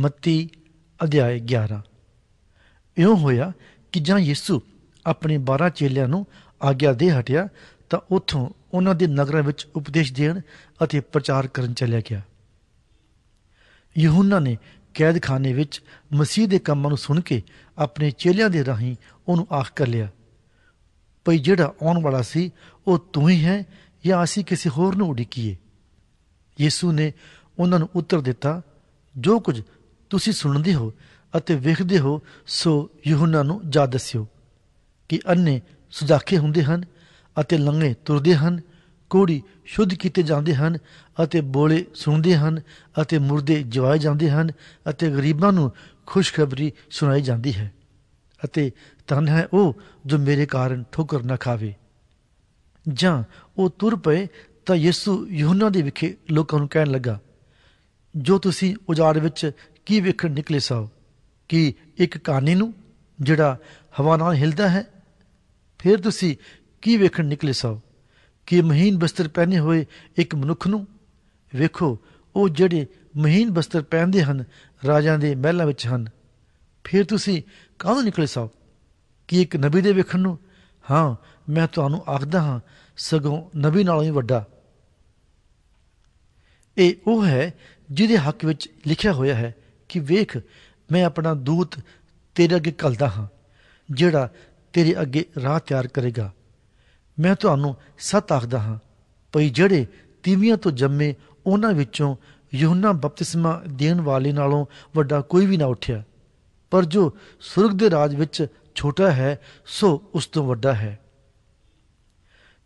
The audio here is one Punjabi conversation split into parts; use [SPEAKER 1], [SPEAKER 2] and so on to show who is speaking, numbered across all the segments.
[SPEAKER 1] ਮੱਤੀ ਅਧਿਆਇ 11 ਇਉਂ ਹੋਇਆ ਕਿ ਜਾਂ ਯਿਸੂ ਆਪਣੇ 12 ਚੇਲਿਆਂ ਨੂੰ ਆਗਿਆ ਦੇ ਹਟਿਆ ਤਾਂ ਉਥੋਂ ਉਹਨਾਂ ਦੇ ਨਗਰਾਂ ਵਿੱਚ ਉਪਦੇਸ਼ ਦੇਣ ਅਤੇ ਪ੍ਰਚਾਰ ਕਰਨ ਚੱਲਿਆ ਗਿਆ ਯਹੂਨਾ ਨੇ ਕੈਦਖਾਨੇ ਵਿੱਚ ਮਸੀਹ ਦੇ ਕੰਮਾਂ ਨੂੰ ਸੁਣ ਕੇ ਆਪਣੇ ਚੇਲਿਆਂ ਦੇ ਰਾਹੀਂ ਉਹਨੂੰ ਆਖ ਕਰ ਲਿਆ ਭਈ ਜਿਹੜਾ ਆਉਣ ਵਾਲਾ ਸੀ ਉਹ ਤੂੰ ਹੀ ਹੈ ਜਾਂ ਅਸੀਂ ਕਿਸੇ ਹੋਰ ਨੂੰ ਉਡੀਕੀਏ ਯਿਸੂ ਨੇ ਉਹਨਾਂ ਨੂੰ ਉੱਤਰ ਦਿੱਤਾ ਜੋ ਕੁਝ ਤੁਸੀਂ ਸੁਣਦੇ ਹੋ ਅਤੇ ਵੇਖਦੇ ਹੋ ਸੋ ਯਹੋਨਾ ਨੂੰ ਜਾ ਦੱਸਿਓ ਕਿ ਅੰਨੇ ਸੁਦਾਖੇ ਹੁੰਦੇ ਹਨ ਅਤੇ ਲੰਗੇ ਤੁਰਦੇ ਹਨ ਕੋੜੀ ਸ਼ੁੱਧ ਕੀਤੇ ਜਾਂਦੇ ਹਨ ਅਤੇ ਬੋਲੇ ਸੁਣਦੇ ਹਨ ਅਤੇ ਮੁਰਦੇ ਜਵਾਏ ਜਾਂਦੇ ਹਨ ਅਤੇ ਗਰੀਬਾਂ ਨੂੰ ਖੁਸ਼ਖਬਰੀ ਸੁਣਾਈ ਜਾਂਦੀ ਹੈ ਅਤੇ ਤਨ ਹੈ ਉਹ ਜੋ ਮੇਰੇ ਕਾਰਨ ਠੋਕਰ ਨਾ ਖਾਵੇ ਜਾਂ ਉਹ ਤੁਰ ਪਏ ਤਾਂ ਯਿਸੂ ਯਹੋਨਾ ਦੇ ਵਿਖੇ ਲੋਕਾਂ ਨੂੰ ਕਹਿਣ ਲੱਗਾ ਜੋ ਤੁਸੀਂ ਉਜਾੜ ਵਿੱਚ ਕੀ ਵੇਖਣ ਨਿਕਲੇ ਸਾਂ ਕਿ ਇੱਕ ਕਾਨੀ ਨੂੰ ਜਿਹੜਾ ਹਵਾ ਨਾਲ ਹਿਲਦਾ ਹੈ ਫਿਰ ਤੁਸੀਂ ਕੀ ਵੇਖਣ ਨਿਕਲੇ ਸਾਂ ਕਿ ਮਹੀਨ ਬਸਤਰ ਪਹਿਨੇ ਹੋਏ ਇੱਕ ਮਨੁੱਖ ਨੂੰ ਵੇਖੋ ਉਹ ਜਿਹੜੇ ਮਹੀਨ ਬਸਤਰ ਪਹਿਨਦੇ ਹਨ ਰਾਜਾਂ ਦੇ ਮਹਿਲਾਂ ਵਿੱਚ ਹਨ ਫਿਰ ਤੁਸੀਂ ਕਾਹਨੂੰ ਨਿਕਲੇ ਸਾਂ ਕਿ ਇੱਕ ਨਬੀ ਦੇ ਵੇਖਣ ਨੂੰ ਹਾਂ ਮੈਂ ਤੁਹਾਨੂੰ ਆਖਦਾ ਹਾਂ ਸਗੋਂ ਨਬੀ ਨਾਲੋਂ ਵੀ ਵੱਡਾ ਇਹ ਉਹ ਹੈ ਜਿਹਦੇ ਹੱਕ ਵਿੱਚ ਲਿਖਿਆ ਹੋਇਆ ਹੈ ਕਿ ਵੇਖ ਮੈਂ ਆਪਣਾ ਦੂਤ ਤੇਰੇ ਅੱਗੇ ਕੱਲਦਾ ਹਾਂ ਜਿਹੜਾ ਤੇਰੇ ਅੱਗੇ ਰਾਹ ਤਿਆਰ ਕਰੇਗਾ ਮੈਂ ਤੁਹਾਨੂੰ ਸੱਤ ਆਖਦਾ ਹਾਂ ਭਈ ਜਿਹੜੇ ਤੀਵੀਆਂ ਤੋਂ ਜੰਮੇ ਉਹਨਾਂ ਵਿੱਚੋਂ ਯਹੋਨਾ ਬਪਤਿਸਮਾ ਦੇਣ ਵਾਲੇ ਨਾਲੋਂ ਵੱਡਾ ਕੋਈ ਵੀ ਨਾ ਉੱਠਿਆ ਪਰ ਜੋ ਸੁਰਗ ਦੇ ਰਾਜ ਵਿੱਚ ਛੋਟਾ ਹੈ ਸੋ ਉਸ ਤੋਂ ਵੱਡਾ ਹੈ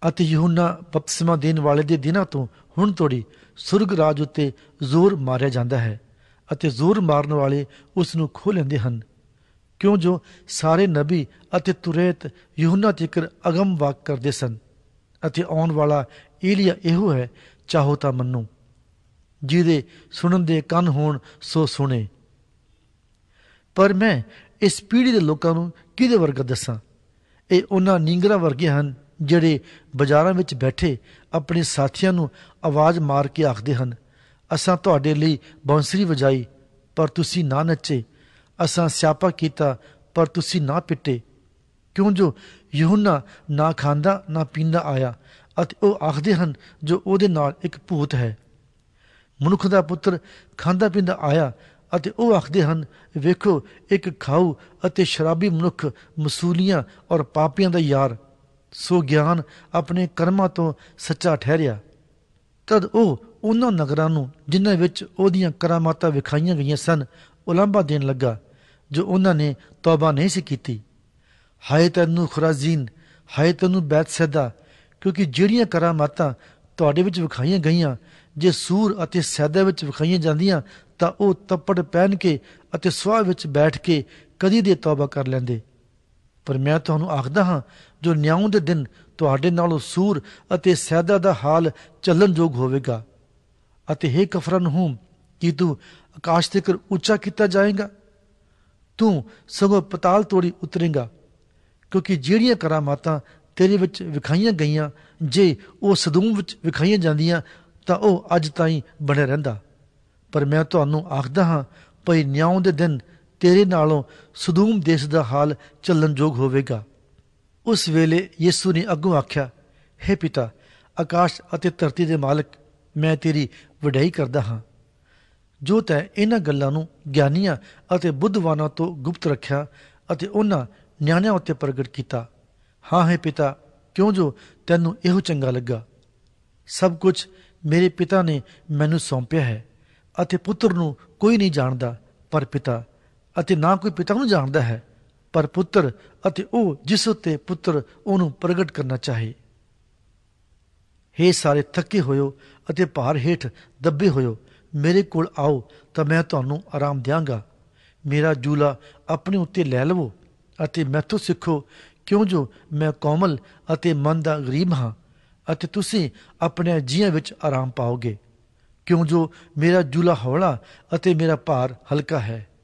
[SPEAKER 1] ਅਤੇ ਯਹੋਨਾ ਬਪਤਿਸਮਾ ਦੇਣ ਵਾਲੇ ਦੇ ਦਿਨਾਂ ਤੋਂ ਹੁਣ ਤੋੜੀ ਸੁਰਗ ਰਾਜ ਉੱਤੇ ਜ਼ੋਰ ਮਾਰਿਆ ਜਾਂਦਾ ਹੈ ਅਤੇ ਜ਼ੋਰ ਮਾਰਨ ਵਾਲੇ ਉਸ ਨੂੰ ਖੋ ਲੈਂਦੇ ਹਨ ਕਿਉਂ ਜੋ ਸਾਰੇ ਨਬੀ ਅਤੇ ਤੁਰੇਤ ਯਹੂਨਾ ਜ਼ਿਕਰ ਅਗਮ ਵਾਕ ਕਰਦੇ ਸਨ ਅਤੇ ਆਉਣ ਵਾਲਾ ਏਲੀਆ ਇਹੋ ਹੈ ਚਾਹੋ ਤਾਂ ਮੰਨੋ ਜਿਹਦੇ ਸੁਣਨ ਦੇ ਕੰਨ ਹੋਣ ਸੋ ਸੁਣੇ ਪਰ ਮੈਂ ਇਸ ਪੀੜ੍ਹੀ ਦੇ ਲੋਕਾਂ ਨੂੰ ਕਿਹਦੇ ਵਰਗਾ ਦੱਸਾਂ ਇਹ ਉਹਨਾਂ ਨੀਂਗਰਾਂ ਵਰਗੇ ਹਨ ਜਿਹੜੇ ਬਾਜ਼ਾਰਾਂ ਵਿੱਚ ਬੈਠੇ ਆਪਣੇ ਸਾਥੀਆਂ ਨੂੰ ਆਵਾਜ਼ ਮਾਰ ਕੇ ਆਖਦੇ ਹਨ ਅਸਾਂ ਤੁਹਾਡੇ ਲਈ ਬੌਂਸਰੀ ਵਜਾਈ ਪਰ ਤੁਸੀਂ ਨਾ ਨੱਚੇ ਅਸਾਂ ਸਿਆਪਾ ਕੀਤਾ ਪਰ ਤੁਸੀਂ ਨਾ ਪਿੱਟੇ ਕਿਉਂ ਜੋ ਯਹੂਨਾ ਨਾ ਖਾਂਦਾ ਨਾ ਪੀਂਦਾ ਆਇਆ ਅਤੇ ਉਹ ਆਖਦੇ ਹਨ ਜੋ ਉਹਦੇ ਨਾਲ ਇੱਕ ਭੂਤ ਹੈ ਮਨੁੱਖ ਦਾ ਪੁੱਤਰ ਖਾਂਦਾ ਪੀਂਦਾ ਆਇਆ ਅਤੇ ਉਹ ਆਖਦੇ ਹਨ ਵੇਖੋ ਇੱਕ ਖਾਊ ਅਤੇ ਸ਼ਰਾਬੀ ਮਨੁੱਖ ਮਸੂਲੀਆਂ ਔਰ ਪਾਪੀਆਂ ਦਾ ਯਾਰ ਸੋ ਗਿਆਨ ਆਪਣੇ ਕਰਮਾਂ ਤੋਂ ਸੱਚਾ ਠਹਿਰਿਆ ਤਦ ਉਹ ਉਹਨਾਂ ਨਗਰਾਂ ਨੂੰ ਜਿਨ੍ਹਾਂ ਵਿੱਚ ਉਹਦੀਆਂ ਕਰਾਮਾਤਾਂ ਵਿਖਾਈਆਂ ਗਈਆਂ ਸਨ ਉਲੰਭਾ ਦੇਣ ਲੱਗਾ ਜੋ ਉਹਨਾਂ ਨੇ ਤੌਬਾ ਨਹੀਂ ਸੀ ਕੀਤੀ ਹਾਇ ਤੈਨੂੰ ਖੁਰਾਜ਼ੀਨ ਹਾਇ ਤੈਨੂੰ ਸੈਦਾ ਕਿਉਂਕਿ ਜਿਹੜੀਆਂ ਕਰਾਮਾਤਾਂ ਤੁਹਾਡੇ ਵਿੱਚ ਵਿਖਾਈਆਂ ਗਈਆਂ ਜੇ ਸੂਰ ਅਤੇ ਸੈਦਾ ਵਿੱਚ ਵਿਖਾਈਆਂ ਜਾਂਦੀਆਂ ਤਾਂ ਉਹ ਤੱਪੜ ਪਹਿਨ ਕੇ ਅਤੇ ਸਵਾਹ ਵਿੱਚ ਬੈਠ ਕੇ ਕਦੀ ਦੇ ਤੌਬਾ ਕਰ ਲੈਂਦੇ ਪਰ ਮੈਂ ਤੁਹਾਨੂੰ ਆਖਦਾ ਹਾਂ ਜੋ ਨਿਆਂ ਦੇ ਦਿਨ ਤੁਹਾਡੇ ਨਾਲੋਂ ਸੂਰ ਅਤੇ ਸੈਦਾ ਦਾ ਹਾਲ ਚੱਲਣ ਯੋਗ ਹੋਵੇਗਾ ਅਤੇ हे ਕਫਰਨ ਹੂੰ ਕਿ ਤੂੰ ਆਕਾਸ਼ ਕਰ ਉੱਚਾ ਕੀਤਾ ਜਾਏਗਾ ਤੂੰ ਸਗੋਂ ਪਤਾਲ ਤੋੜੀ ਉਤਰੇਗਾ ਕਿਉਂਕਿ ਜਿਹੜੀਆਂ ਕਰਾਮਾਤਾਂ ਤੇਰੇ ਵਿੱਚ ਵਿਖਾਈਆਂ ਗਈਆਂ ਜੇ ਉਹ ਸਦੂਮ ਵਿੱਚ ਵਿਖਾਈਆਂ ਜਾਂਦੀਆਂ ਤਾਂ ਉਹ ਅੱਜ ਤਾਈਂ ਬਣੇ ਰਹਿੰਦਾ ਪਰ ਮੈਂ ਤੁਹਾਨੂੰ ਆਖਦਾ ਹਾਂ ਭਈ ਨਿਆਂ ਦੇ ਦਿਨ ਤੇਰੇ ਨਾਲੋਂ ਸਦੂਮ ਦੇਸ਼ ਦਾ ਹਾਲ ਚੱਲਣ ਹੋਵੇਗਾ ਉਸ ਵੇਲੇ ਯਿਸੂ ਨੇ ਅੱਗੋਂ ਆਖਿਆ हे ਪਿਤਾ ਆਕਾਸ਼ ਅਤੇ ਧਰਤੀ ਦੇ ਮਾਲਕ ਮੈਂ ਤੇਰੀ ਵਡਾਈ ਕਰਦਾ ਹਾਂ ਜੋ ਤੈ ਇਹਨਾਂ ਗੱਲਾਂ ਨੂੰ ਗਿਆਨੀਆਂ ਅਤੇ ਬੁੱਧਵਾਨਾਂ ਤੋਂ ਗੁਪਤ ਰੱਖਿਆ ਅਤੇ ਉਹਨਾਂ ਨਿਆਣਿਆਂ ਉੱਤੇ ਪ੍ਰਗਟ ਕੀਤਾ ਹਾਂ ਹੈ ਪਿਤਾ ਕਿਉਂ ਜੋ ਤੈਨੂੰ ਇਹੋ ਚੰਗਾ ਲੱਗਾ ਸਭ ਕੁਝ ਮੇਰੇ ਪਿਤਾ ਨੇ ਮੈਨੂੰ ਸੌਂਪਿਆ ਹੈ ਅਤੇ ਪੁੱਤਰ ਨੂੰ ਕੋਈ ਨਹੀਂ ਜਾਣਦਾ ਪਰ ਪਿਤਾ ਅਤੇ ਨਾ ਕੋਈ ਪਿਤਾ ਨੂੰ ਜਾਣਦਾ ਹੈ ਪਰ ਪੁੱਤਰ ਅਤੇ ਉਹ ਜਿਸ ਉਤੇ ਪੁੱਤਰ ਉਹਨੂੰ ਪ੍ਰਗਟ ਕਰਨਾ ਚਾਹੇ हे ਸਾਰੇ ਥੱਕੇ ਹੋਇਓ ਅਤੇ ਭਾਰ ਹੇਠ ਦੱਬੇ ਹੋਇਓ ਮੇਰੇ ਕੋਲ ਆਓ ਤਾਂ ਮੈਂ ਤੁਹਾਨੂੰ ਆਰਾਮ ਦਿਆਂਗਾ ਮੇਰਾ ਜੂਲਾ ਆਪਣੇ ਉੱਤੇ ਲੈ ਲਵੋ ਅਤੇ ਮੈਥੋਂ ਸਿੱਖੋ ਕਿਉਂ ਜੋ ਮੈਂ ਕੋਮਲ ਅਤੇ ਮਨ ਦਾ ਗਰੀਬ ਹਾਂ ਅਤੇ ਤੁਸੀਂ ਆਪਣੇ ਜੀਵਨ ਵਿੱਚ ਆਰਾਮ ਪਾਓਗੇ ਕਿਉਂ ਜੋ ਮੇਰਾ ਜੂਲਾ ਹੌਲਾ ਅਤੇ ਮੇਰਾ ਭਾਰ ਹਲਕਾ ਹੈ